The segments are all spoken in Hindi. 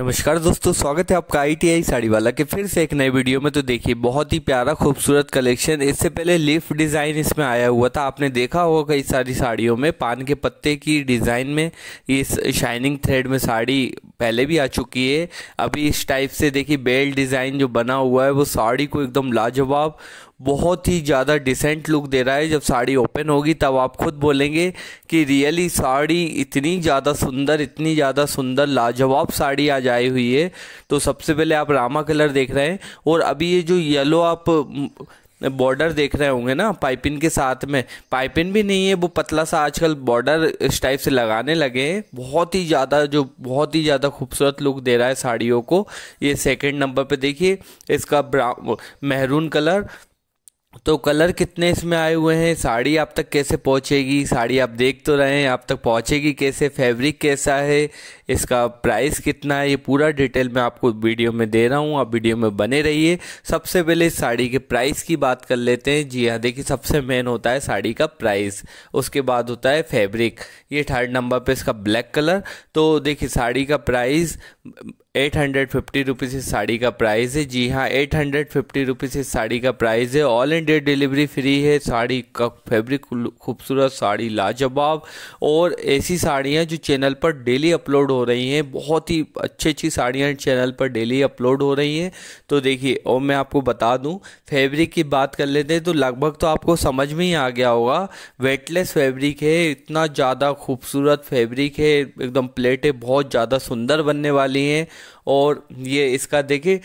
नमस्कार दोस्तों स्वागत है आपका आई टी आई साड़ी वाला के फिर से एक नए वीडियो में तो देखिए बहुत ही प्यारा खूबसूरत कलेक्शन इससे पहले लिफ डिज़ाइन इसमें आया हुआ था आपने देखा होगा कई सारी साड़ियों में पान के पत्ते की डिज़ाइन में इस शाइनिंग थ्रेड में साड़ी पहले भी आ चुकी है अभी इस टाइप से देखिए बेल डिज़ाइन जो बना हुआ है वो साड़ी को एकदम लाजवाब बहुत ही ज़्यादा डिसेंट लुक दे रहा है जब साड़ी ओपन होगी तब आप खुद बोलेंगे कि रियली साड़ी इतनी ज़्यादा सुंदर इतनी ज़्यादा सुंदर लाजवाब साड़ी आ जाए हुई है तो सबसे पहले आप रामा कलर देख रहे हैं और अभी ये जो येलो आप बॉर्डर देख रहे होंगे ना पाइपिन के साथ में पाइपिन भी नहीं है वो पतला सा आजकल बॉर्डर इस टाइप से लगाने लगे हैं बहुत ही ज़्यादा जो बहुत ही ज़्यादा खूबसूरत लुक दे रहा है साड़ियों को ये सेकंड नंबर पे देखिए इसका ब्राउन मेहरून कलर तो कलर कितने इसमें आए हुए हैं साड़ी आप तक कैसे पहुंचेगी साड़ी आप देख तो रहे हैं आप तक पहुंचेगी कैसे फैब्रिक कैसा है इसका प्राइस कितना है ये पूरा डिटेल मैं आपको वीडियो में दे रहा हूँ आप वीडियो में बने रहिए सबसे पहले इस साड़ी के प्राइस की बात कर लेते हैं जी हाँ देखिए सबसे मेन होता है साड़ी का प्राइस उसके बाद होता है फैब्रिक ये थर्ड नंबर पर इसका ब्लैक कलर तो देखिए साड़ी का price eight hundred fifty rupees इस साड़ी का प्राइस है जी हाँ एट हंड्रेड फिफ्टी रुपीज़ इस साड़ी का प्राइस है all payment date delivery free है साड़ी का फैब्रिक खूबसूरत साड़ी लाजवाब और ऐसी साड़ियाँ जो चैनल पर डेली अपलोड हो रही हैं बहुत ही अच्छी अच्छी साड़ियाँ चैनल पर डेली अपलोड हो रही हैं तो देखिए और मैं आपको बता दूँ फैब्रिक की बात कर लेते हैं तो लगभग तो आपको समझ में ही आ गया होगा वेटलेस फैब्रिक है इतना ज़्यादा खूबसूरत फैब्रिक है एकदम प्लेटें बहुत ज़्यादा सुंदर बनने वाली हैं और ये इसका देखिए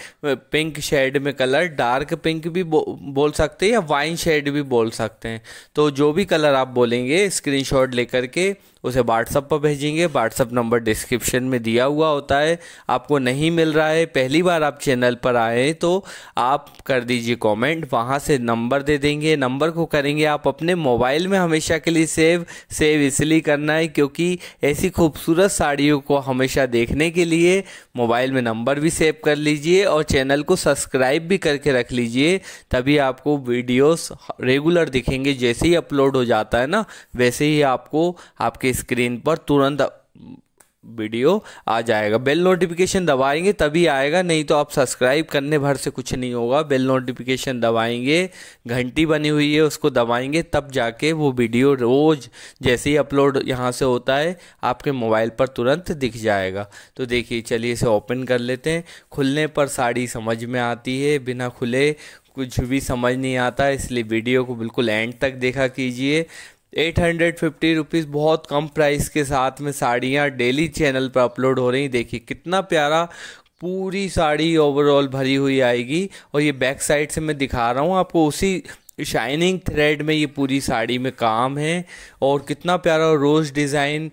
पिंक शेड में कलर डार्क पिंक भी बो, बोल सकते हैं या वाइन शेड भी बोल सकते हैं तो जो भी कलर आप बोलेंगे स्क्रीनशॉट लेकर के उसे व्हाट्सअप पर भेजेंगे व्हाट्सअप नंबर डिस्क्रिप्शन में दिया हुआ होता है आपको नहीं मिल रहा है पहली बार आप चैनल पर आए तो आप कर दीजिए कमेंट वहाँ से नंबर दे देंगे नंबर को करेंगे आप अपने मोबाइल में हमेशा के लिए सेव सेव इसलिए करना है क्योंकि ऐसी खूबसूरत साड़ियों को हमेशा देखने के लिए मोबाइल में नंबर भी सेव कर लीजिए और चैनल को सब्सक्राइब भी करके रख लीजिए तभी आपको वीडियोस रेगुलर दिखेंगे जैसे ही अपलोड हो जाता है ना वैसे ही आपको आपके स्क्रीन पर तुरंत वीडियो आ जाएगा बेल नोटिफिकेशन दबाएंगे तभी आएगा नहीं तो आप सब्सक्राइब करने भर से कुछ नहीं होगा बेल नोटिफिकेशन दबाएंगे घंटी बनी हुई है उसको दबाएंगे तब जाके वो वीडियो रोज़ जैसे ही अपलोड यहाँ से होता है आपके मोबाइल पर तुरंत दिख जाएगा तो देखिए चलिए इसे ओपन कर लेते हैं खुलने पर साड़ी समझ में आती है बिना खुले कुछ भी समझ नहीं आता इसलिए वीडियो को बिल्कुल एंड तक देखा कीजिए एट हंड्रेड फिफ्टी रुपीज़ बहुत कम प्राइस के साथ में साड़ियाँ डेली चैनल पर अपलोड हो रही देखिए कितना प्यारा पूरी साड़ी ओवरऑल भरी हुई आएगी और ये बैक साइड से मैं दिखा रहा हूँ आपको उसी शाइनिंग थ्रेड में ये पूरी साड़ी में काम है और कितना प्यारा रोज़ डिज़ाइन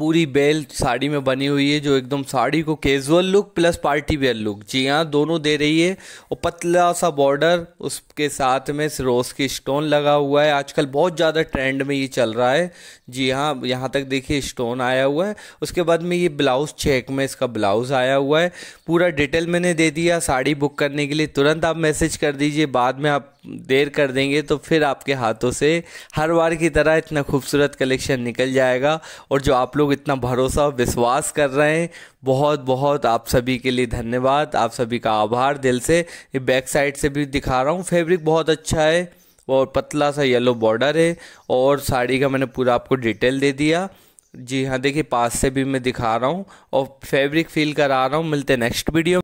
पूरी बेल साड़ी में बनी हुई है जो एकदम साड़ी को casual look plus party wear look जी हाँ दोनों दे रही है और पतला सा बॉर्डर उसके साथ में रोज़ की स्टोन लगा हुआ है आजकल बहुत ज़्यादा ट्रेंड में ये चल रहा है जी हाँ यहाँ तक देखिए स्टोन आया हुआ है उसके बाद में ये ब्लाउज़ चेक में इसका ब्लाउज़ आया हुआ है पूरा डिटेल मैंने दे दिया साड़ी बुक करने के लिए तुरंत आप मैसेज कर दीजिए बाद में आप देर कर देंगे तो फिर आपके हाथों से हर बार की तरह इतना खूबसूरत कलेक्शन निकल जाएगा और जो आप लोग इतना भरोसा विश्वास कर रहे हैं बहुत बहुत आप सभी के लिए धन्यवाद आप सभी का आभार दिल से बैक साइड से भी दिखा रहा हूँ फैब्रिक बहुत अच्छा है और पतला सा येलो बॉर्डर है और साड़ी का मैंने पूरा आपको डिटेल दे दिया जी हाँ देखिए पास से भी मैं दिखा रहा हूँ और फैब्रिक फील करा रहा हूँ मिलते नेक्स्ट वीडियो